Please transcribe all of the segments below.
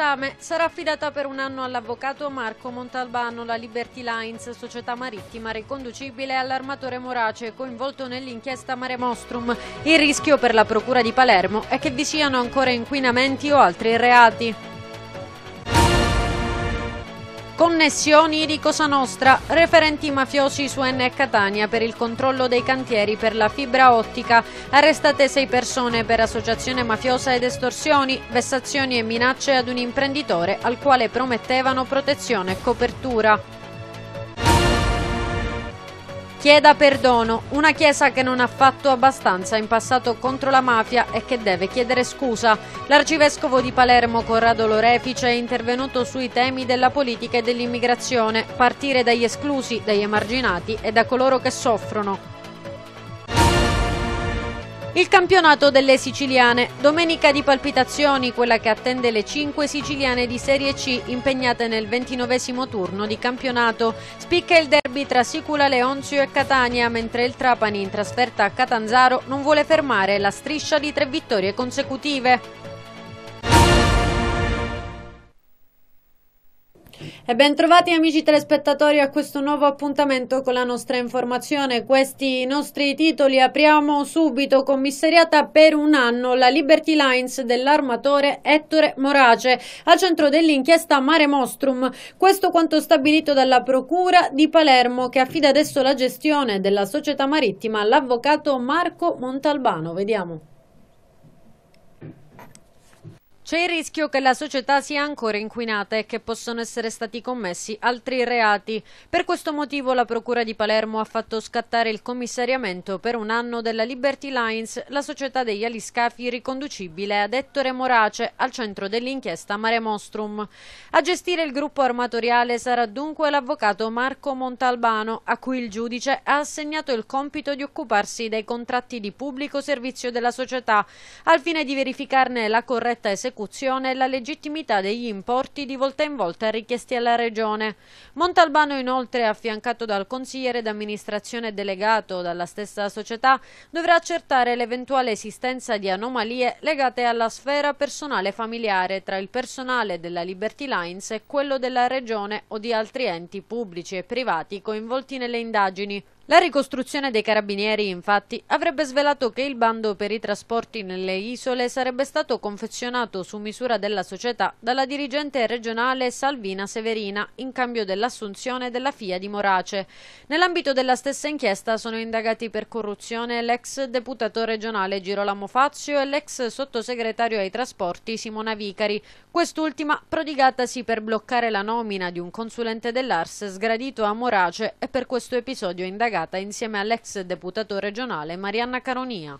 esame sarà affidata per un anno all'avvocato Marco Montalbano la Liberty Lines, società marittima riconducibile all'armatore Morace coinvolto nell'inchiesta Mare Mostrum. Il rischio per la Procura di Palermo è che vi siano ancora inquinamenti o altri reati. Connessioni di Cosa Nostra, referenti mafiosi su N Catania per il controllo dei cantieri per la fibra ottica, arrestate sei persone per associazione mafiosa ed estorsioni, vessazioni e minacce ad un imprenditore al quale promettevano protezione e copertura chieda perdono, una Chiesa che non ha fatto abbastanza in passato contro la mafia e che deve chiedere scusa. L'arcivescovo di Palermo Corrado Lorefice è intervenuto sui temi della politica e dell'immigrazione, partire dagli esclusi, dagli emarginati e da coloro che soffrono. Il campionato delle siciliane. Domenica di palpitazioni, quella che attende le cinque siciliane di Serie C impegnate nel ventinovesimo turno di campionato. Spicca il derby tra Sicula Leonzio e Catania, mentre il Trapani in trasferta a Catanzaro non vuole fermare la striscia di tre vittorie consecutive. E bentrovati amici telespettatori a questo nuovo appuntamento con la nostra informazione. Questi nostri titoli apriamo subito. Commissariata per un anno la Liberty Lines dell'armatore Ettore Morace al centro dell'inchiesta Mare Mostrum. Questo quanto stabilito dalla Procura di Palermo che affida adesso la gestione della società marittima all'avvocato Marco Montalbano. Vediamo. C'è il rischio che la società sia ancora inquinata e che possono essere stati commessi altri reati. Per questo motivo la Procura di Palermo ha fatto scattare il commissariamento per un anno della Liberty Lines, la società degli aliscafi riconducibile ad Ettore Morace, al centro dell'inchiesta Mare Mostrum. A gestire il gruppo armatoriale sarà dunque l'avvocato Marco Montalbano, a cui il giudice ha assegnato il compito di occuparsi dei contratti di pubblico servizio della società, al fine di verificarne la corretta esecuzione discussione la legittimità degli importi di volta in volta richiesti alla Regione. Montalbano inoltre, affiancato dal consigliere d'amministrazione delegato dalla stessa società, dovrà accertare l'eventuale esistenza di anomalie legate alla sfera personale familiare tra il personale della Liberty Lines e quello della Regione o di altri enti pubblici e privati coinvolti nelle indagini. La ricostruzione dei carabinieri infatti avrebbe svelato che il bando per i trasporti nelle isole sarebbe stato confezionato su misura della società dalla dirigente regionale Salvina Severina in cambio dell'assunzione della FIA di Morace. Nell'ambito della stessa inchiesta sono indagati per corruzione l'ex deputato regionale Girolamo Fazio e l'ex sottosegretario ai trasporti Simona Vicari, quest'ultima prodigatasi per bloccare la nomina di un consulente dell'Ars sgradito a Morace e per questo episodio indagato indagata insieme all'ex deputato regionale Marianna Caronia.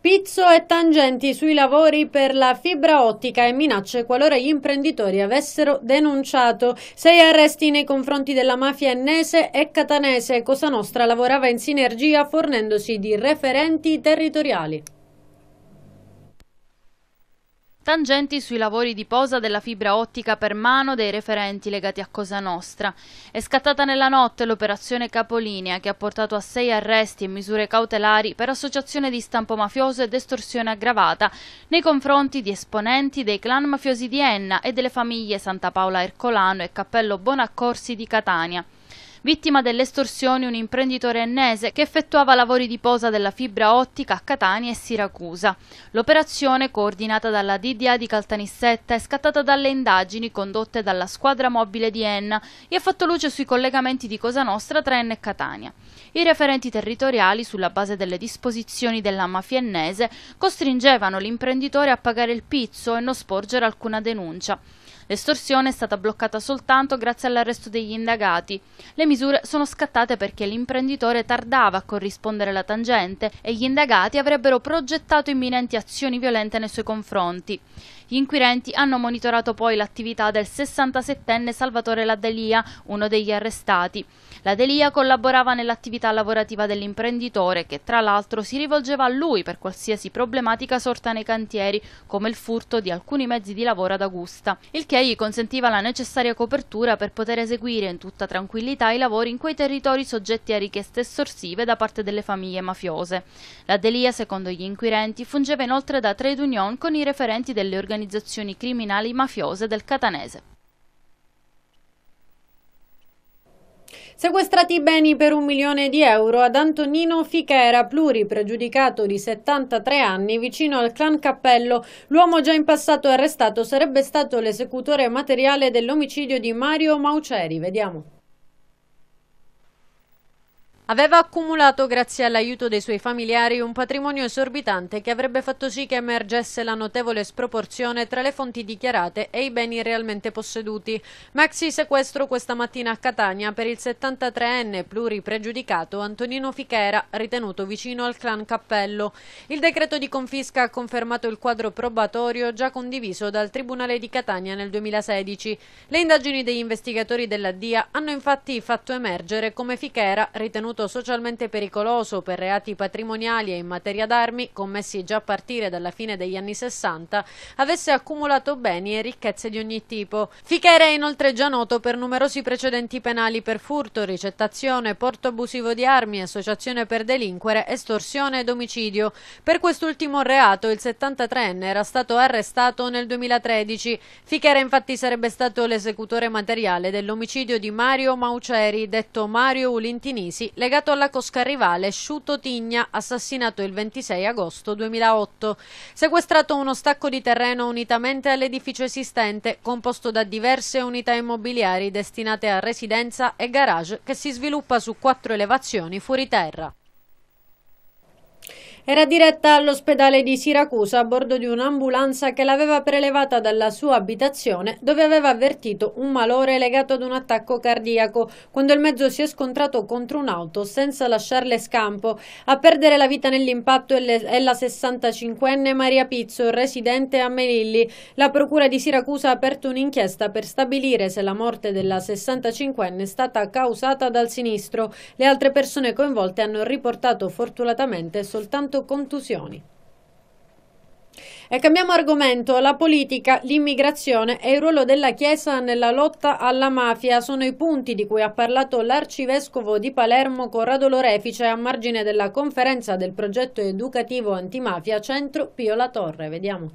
Pizzo e tangenti sui lavori per la fibra ottica e minacce qualora gli imprenditori avessero denunciato. Sei arresti nei confronti della mafia ennese e catanese. Cosa Nostra lavorava in sinergia fornendosi di referenti territoriali. Tangenti sui lavori di posa della fibra ottica per mano dei referenti legati a Cosa Nostra. È scattata nella notte l'operazione Capolinea che ha portato a sei arresti e misure cautelari per associazione di stampo mafioso ed estorsione aggravata nei confronti di esponenti dei clan mafiosi di Enna e delle famiglie Santa Paola Ercolano e Cappello Bonaccorsi di Catania vittima delle estorsioni un imprenditore ennese che effettuava lavori di posa della fibra ottica a Catania e Siracusa. L'operazione, coordinata dalla DDA di Caltanissetta, è scattata dalle indagini condotte dalla squadra mobile di Enna e ha fatto luce sui collegamenti di Cosa Nostra tra Enna e Catania. I referenti territoriali, sulla base delle disposizioni della mafia ennese, costringevano l'imprenditore a pagare il pizzo e non sporgere alcuna denuncia. L'estorsione è stata bloccata soltanto grazie all'arresto degli indagati. Le misure sono scattate perché l'imprenditore tardava a corrispondere alla tangente e gli indagati avrebbero progettato imminenti azioni violente nei suoi confronti. Gli inquirenti hanno monitorato poi l'attività del 67enne Salvatore Ladelia, uno degli arrestati. Ladelia collaborava nell'attività lavorativa dell'imprenditore che tra l'altro si rivolgeva a lui per qualsiasi problematica sorta nei cantieri, come il furto di alcuni mezzi di lavoro ad Augusta, il che gli consentiva la necessaria copertura per poter eseguire in tutta tranquillità i lavori in quei territori soggetti a richieste estorsive da parte delle famiglie mafiose. La secondo gli inquirenti, fungeva inoltre da trade union con i referenti delle organizzazioni organizzazioni criminali mafiose del catanese. Sequestrati i beni per un milione di euro ad Antonino Fichera, pluripregiudicato di 73 anni, vicino al clan Cappello. L'uomo già in passato arrestato sarebbe stato l'esecutore materiale dell'omicidio di Mario Mauceri. Vediamo. Aveva accumulato, grazie all'aiuto dei suoi familiari, un patrimonio esorbitante che avrebbe fatto sì che emergesse la notevole sproporzione tra le fonti dichiarate e i beni realmente posseduti. Maxi sequestro questa mattina a Catania per il 73enne pluripregiudicato Antonino Fichera, ritenuto vicino al clan Cappello. Il decreto di confisca ha confermato il quadro probatorio già condiviso dal Tribunale di Catania nel 2016. Le indagini degli investigatori della DIA hanno infatti fatto emergere come Fichera, ritenuto ritenuto socialmente pericoloso per reati patrimoniali e in materia d'armi commessi già a partire dalla fine degli anni 60, avesse accumulato beni e ricchezze di ogni tipo. Fichera è inoltre già noto per numerosi precedenti penali per furto, ricettazione, porto abusivo di armi, associazione per delinquere, estorsione ed omicidio. Per quest'ultimo reato il 73enne era stato arrestato nel 2013. Fichera infatti sarebbe stato l'esecutore materiale dell'omicidio di Mario Mauceri, detto Mario Ulintinisi, legato legato alla cosca rivale Sciuto Tigna, assassinato il 26 agosto 2008. Sequestrato uno stacco di terreno unitamente all'edificio esistente, composto da diverse unità immobiliari destinate a residenza e garage che si sviluppa su quattro elevazioni fuori terra. Era diretta all'ospedale di Siracusa a bordo di un'ambulanza che l'aveva prelevata dalla sua abitazione dove aveva avvertito un malore legato ad un attacco cardiaco quando il mezzo si è scontrato contro un'auto senza lasciarle scampo. A perdere la vita nell'impatto è la 65enne Maria Pizzo, residente a Melilli. La procura di Siracusa ha aperto un'inchiesta per stabilire se la morte della 65enne è stata causata dal sinistro. Le altre persone coinvolte hanno riportato fortunatamente soltanto contusioni. E cambiamo argomento, la politica, l'immigrazione e il ruolo della Chiesa nella lotta alla mafia sono i punti di cui ha parlato l'arcivescovo di Palermo Corrado Lorefice a margine della conferenza del progetto educativo antimafia Centro Pio La Torre. Vediamo.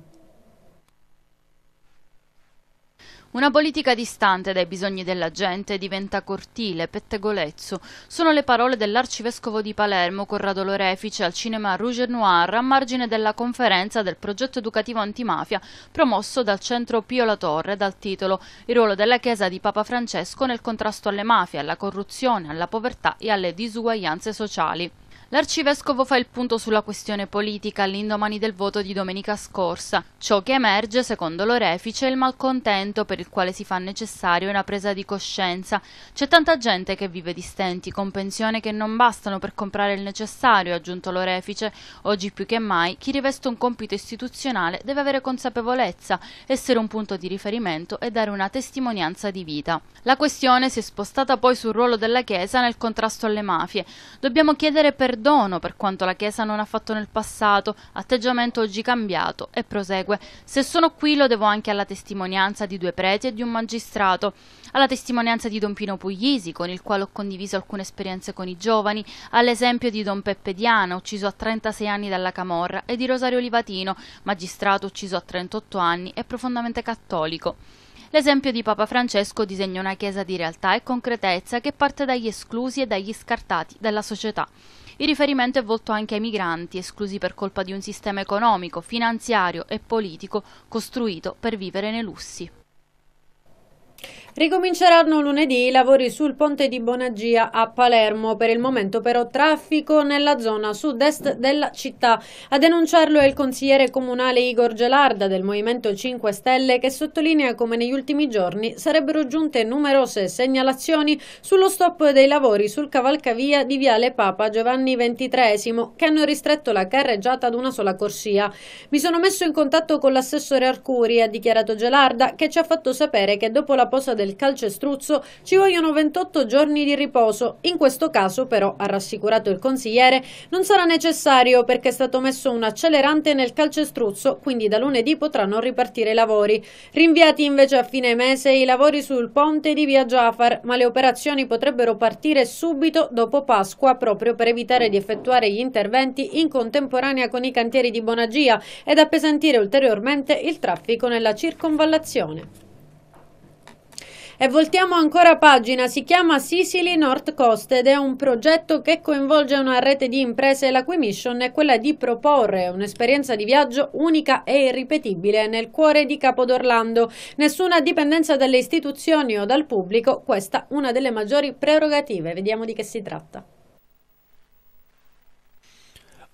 Una politica distante dai bisogni della gente diventa cortile, pettegolezzo. Sono le parole dell'arcivescovo di Palermo, Corrado Lorefice, al cinema Rouge Noir, a margine della conferenza del progetto educativo antimafia promosso dal centro Pio La Torre dal titolo Il ruolo della Chiesa di Papa Francesco nel contrasto alle mafie, alla corruzione, alla povertà e alle disuguaglianze sociali. L'arcivescovo fa il punto sulla questione politica all'indomani del voto di domenica scorsa. Ciò che emerge, secondo l'orefice, è il malcontento per il quale si fa necessaria una presa di coscienza. C'è tanta gente che vive di stenti, con pensione che non bastano per comprare il necessario, ha aggiunto l'orefice. Oggi più che mai, chi riveste un compito istituzionale deve avere consapevolezza, essere un punto di riferimento e dare una testimonianza di vita. La questione si è spostata poi sul ruolo della Chiesa nel contrasto alle mafie. Dobbiamo chiedere per perdono per quanto la Chiesa non ha fatto nel passato, atteggiamento oggi cambiato, e prosegue. Se sono qui lo devo anche alla testimonianza di due preti e di un magistrato, alla testimonianza di Don Pino Puglisi, con il quale ho condiviso alcune esperienze con i giovani, all'esempio di Don Peppe Diana, ucciso a 36 anni dalla Camorra, e di Rosario Livatino, magistrato ucciso a 38 anni e profondamente cattolico. L'esempio di Papa Francesco disegna una chiesa di realtà e concretezza che parte dagli esclusi e dagli scartati della società. Il riferimento è volto anche ai migranti, esclusi per colpa di un sistema economico, finanziario e politico costruito per vivere nei lussi. Ricominceranno lunedì i lavori sul ponte di Bonagia a Palermo, per il momento però traffico nella zona sud-est della città. A denunciarlo è il consigliere comunale Igor Gelarda del Movimento 5 Stelle che sottolinea come negli ultimi giorni sarebbero giunte numerose segnalazioni sullo stop dei lavori sul cavalcavia di Viale Papa Giovanni XXIII che hanno ristretto la carreggiata ad una sola corsia. Mi sono messo in contatto con l'assessore Arcuri, ha dichiarato Gelarda, che ci ha fatto sapere che dopo la posa del calcestruzzo ci vogliono 28 giorni di riposo. In questo caso, però, ha rassicurato il consigliere, non sarà necessario perché è stato messo un accelerante nel calcestruzzo, quindi da lunedì potranno ripartire i lavori. Rinviati invece a fine mese i lavori sul ponte di via Jafar, ma le operazioni potrebbero partire subito dopo Pasqua proprio per evitare di effettuare gli interventi in contemporanea con i cantieri di Bonagia ed appesantire ulteriormente il traffico nella circonvallazione. E voltiamo ancora pagina, si chiama Sicily North Coast ed è un progetto che coinvolge una rete di imprese la cui mission è quella di proporre un'esperienza di viaggio unica e irripetibile nel cuore di Capodorlando. Nessuna dipendenza dalle istituzioni o dal pubblico, questa una delle maggiori prerogative. Vediamo di che si tratta.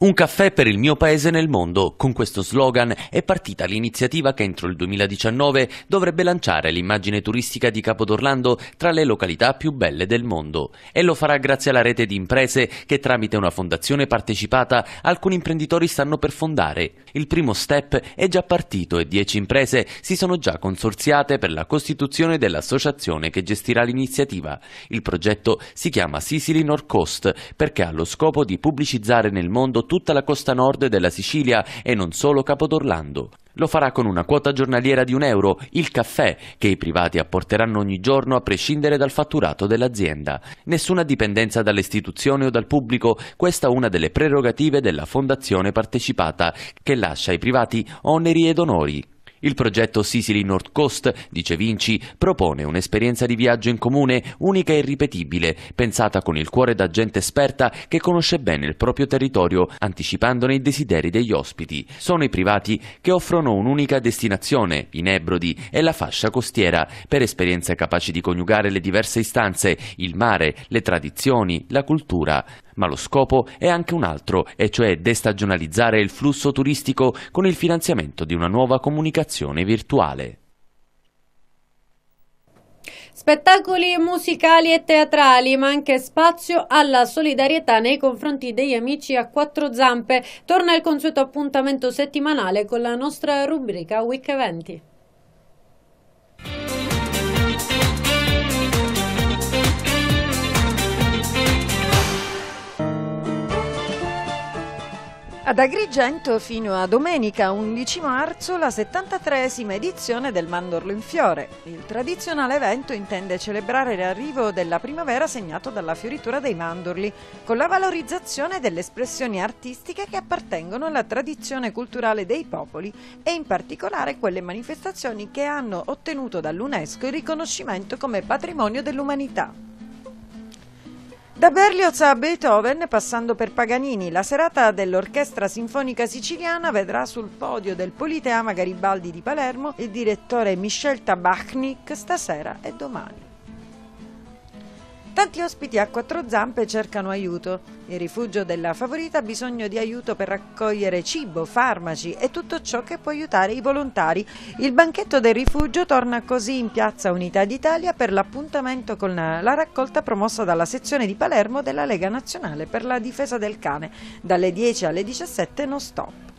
Un caffè per il mio paese nel mondo, con questo slogan è partita l'iniziativa che entro il 2019 dovrebbe lanciare l'immagine turistica di Capodorlando tra le località più belle del mondo e lo farà grazie alla rete di imprese che tramite una fondazione partecipata alcuni imprenditori stanno per fondare. Il primo step è già partito e 10 imprese si sono già consorziate per la costituzione dell'associazione che gestirà l'iniziativa. Il progetto si chiama Sicily North Coast perché ha lo scopo di pubblicizzare nel mondo tutta la costa nord della Sicilia e non solo Capodorlando. Lo farà con una quota giornaliera di un euro, il caffè, che i privati apporteranno ogni giorno a prescindere dal fatturato dell'azienda. Nessuna dipendenza dall'istituzione o dal pubblico, questa è una delle prerogative della fondazione partecipata, che lascia ai privati oneri ed onori. Il progetto Sicily North Coast, dice Vinci, propone un'esperienza di viaggio in comune unica e irripetibile, pensata con il cuore da gente esperta che conosce bene il proprio territorio, anticipandone i desideri degli ospiti. Sono i privati che offrono un'unica destinazione, i Nebrodi e la fascia costiera, per esperienze capaci di coniugare le diverse istanze, il mare, le tradizioni, la cultura. Ma lo scopo è anche un altro, e cioè destagionalizzare il flusso turistico con il finanziamento di una nuova comunicazione virtuale. Spettacoli musicali e teatrali, ma anche spazio alla solidarietà nei confronti degli amici a quattro zampe. Torna il consueto appuntamento settimanale con la nostra rubrica Week 20. Ad Agrigento fino a domenica 11 marzo la 73esima edizione del Mandorlo in Fiore. Il tradizionale evento intende celebrare l'arrivo della primavera segnato dalla fioritura dei mandorli, con la valorizzazione delle espressioni artistiche che appartengono alla tradizione culturale dei popoli e in particolare quelle manifestazioni che hanno ottenuto dall'UNESCO il riconoscimento come patrimonio dell'umanità. Da Berlioz a Beethoven, passando per Paganini, la serata dell'Orchestra Sinfonica Siciliana vedrà sul podio del Politeama Garibaldi di Palermo il direttore Michel Tabachnik stasera e domani. Tanti ospiti a quattro zampe cercano aiuto. Il rifugio della Favorita ha bisogno di aiuto per raccogliere cibo, farmaci e tutto ciò che può aiutare i volontari. Il banchetto del rifugio torna così in Piazza Unità d'Italia per l'appuntamento con la raccolta promossa dalla sezione di Palermo della Lega Nazionale per la difesa del cane. Dalle 10 alle 17 non stop.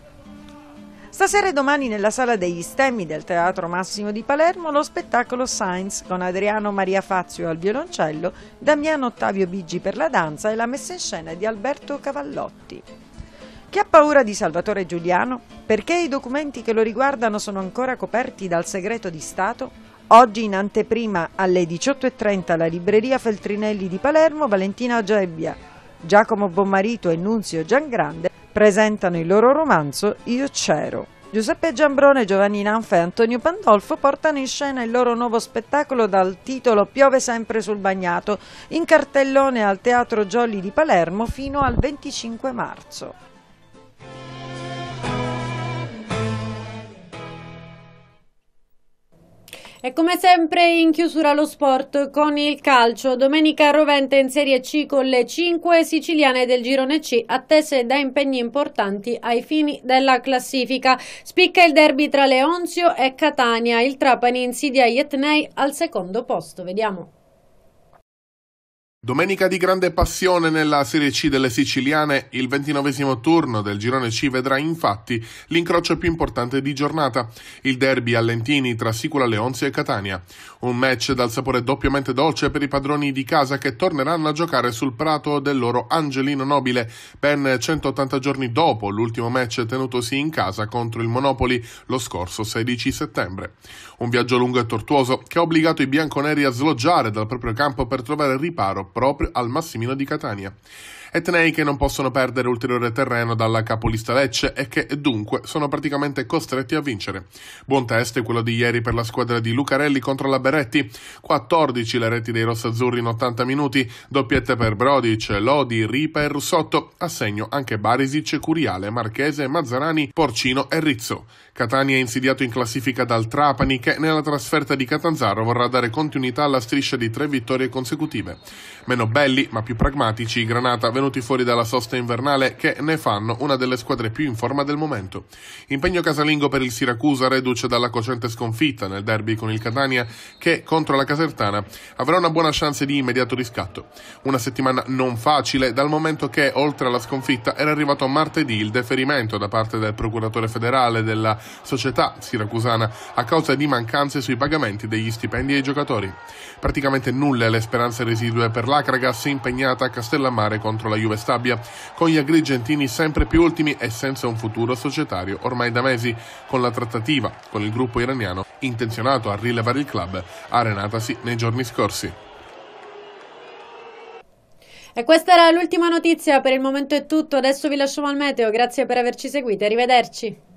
Stasera e domani nella sala degli stemmi del Teatro Massimo di Palermo lo spettacolo Science con Adriano Maria Fazio al violoncello, Damiano Ottavio Biggi per la danza e la messa in scena di Alberto Cavallotti. Chi ha paura di Salvatore Giuliano? Perché i documenti che lo riguardano sono ancora coperti dal segreto di Stato? Oggi in anteprima alle 18.30 alla libreria Feltrinelli di Palermo Valentina Gebbia, Giacomo Bommarito e Nunzio Giangrande presentano il loro romanzo Io c'ero. Giuseppe Giambrone, Giovanni Nanfa e Antonio Pandolfo portano in scena il loro nuovo spettacolo dal titolo Piove sempre sul bagnato, in cartellone al Teatro Giolli di Palermo fino al 25 marzo. E come sempre in chiusura lo sport con il calcio. Domenica rovente in Serie C con le 5 siciliane del girone C attese da impegni importanti ai fini della classifica. Spicca il derby tra Leonzio e Catania. Il Trapani insidia gli al secondo posto. Vediamo. Domenica di grande passione nella Serie C delle siciliane, il ventinovesimo turno del girone C vedrà infatti l'incrocio più importante di giornata, il derby a Lentini tra Sicula Leonzi e Catania. Un match dal sapore doppiamente dolce per i padroni di casa che torneranno a giocare sul prato del loro Angelino Nobile ben 180 giorni dopo l'ultimo match tenutosi in casa contro il Monopoli lo scorso 16 settembre. Un viaggio lungo e tortuoso che ha obbligato i bianconeri a sloggiare dal proprio campo per trovare riparo proprio al Massimino di Catania etnei che non possono perdere ulteriore terreno dalla capolista Lecce e che dunque sono praticamente costretti a vincere. Buon test è quello di ieri per la squadra di Lucarelli contro la Beretti, 14 le reti dei rossazzurri in 80 minuti, doppiette per Brodic, Lodi, Ripa e Russotto, a segno anche Barisic, Curiale, Marchese, Mazzarani, Porcino e Rizzo. Catania è insidiato in classifica dal Trapani che nella trasferta di Catanzaro vorrà dare continuità alla striscia di tre vittorie consecutive. Meno belli ma più pragmatici, Granata venuti venuti fuori dalla sosta invernale che ne fanno una delle squadre più in forma del momento. Impegno casalingo per il Siracusa reduce dalla cocente sconfitta nel derby con il Catania che contro la Casertana avrà una buona chance di immediato riscatto. Una settimana non facile dal momento che oltre alla sconfitta era arrivato martedì il deferimento da parte del procuratore federale della società siracusana a causa di mancanze sui pagamenti degli stipendi ai giocatori. Praticamente nulle le speranze residue per l'Acragas impegnata a Castellammare contro la la Juve Stabia, con gli agrigentini sempre più ultimi e senza un futuro societario ormai da mesi, con la trattativa con il gruppo iraniano intenzionato a rilevare il club arenatasi nei giorni scorsi. E questa era l'ultima notizia, per il momento è tutto, adesso vi lasciamo al meteo, grazie per averci seguito, arrivederci.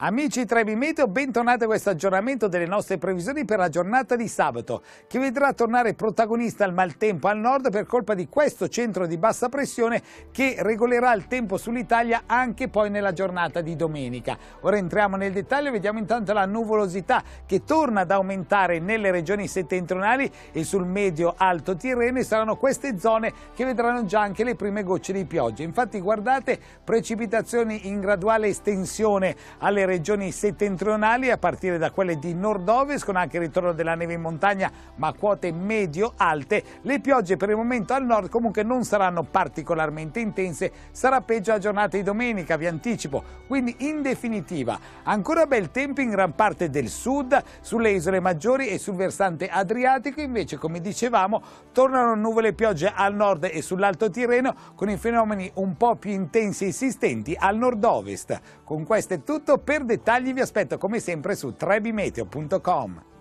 Amici Trevi Meteo, bentornati a questo aggiornamento delle nostre previsioni per la giornata di sabato, che vedrà tornare protagonista il maltempo al nord per colpa di questo centro di bassa pressione che regolerà il tempo sull'Italia anche poi nella giornata di domenica. Ora entriamo nel dettaglio, vediamo intanto la nuvolosità che torna ad aumentare nelle regioni settentrionali e sul medio-alto Tirreno e saranno queste zone che vedranno già anche le prime gocce di pioggia. Infatti guardate precipitazioni in graduale estensione alle regioni settentrionali a partire da quelle di nord-ovest con anche il ritorno della neve in montagna ma quote medio-alte. Le piogge per il momento al nord comunque non saranno particolarmente intense, sarà peggio la giornata di domenica, vi anticipo. Quindi in definitiva ancora bel tempo in gran parte del sud, sulle isole maggiori e sul versante adriatico invece come dicevamo tornano nuvole e piogge al nord e sull'alto Tirreno con i fenomeni un po' più intensi e esistenti al nord-ovest. Con questo è tutto per per dettagli vi aspetto come sempre su trebimeteo.com.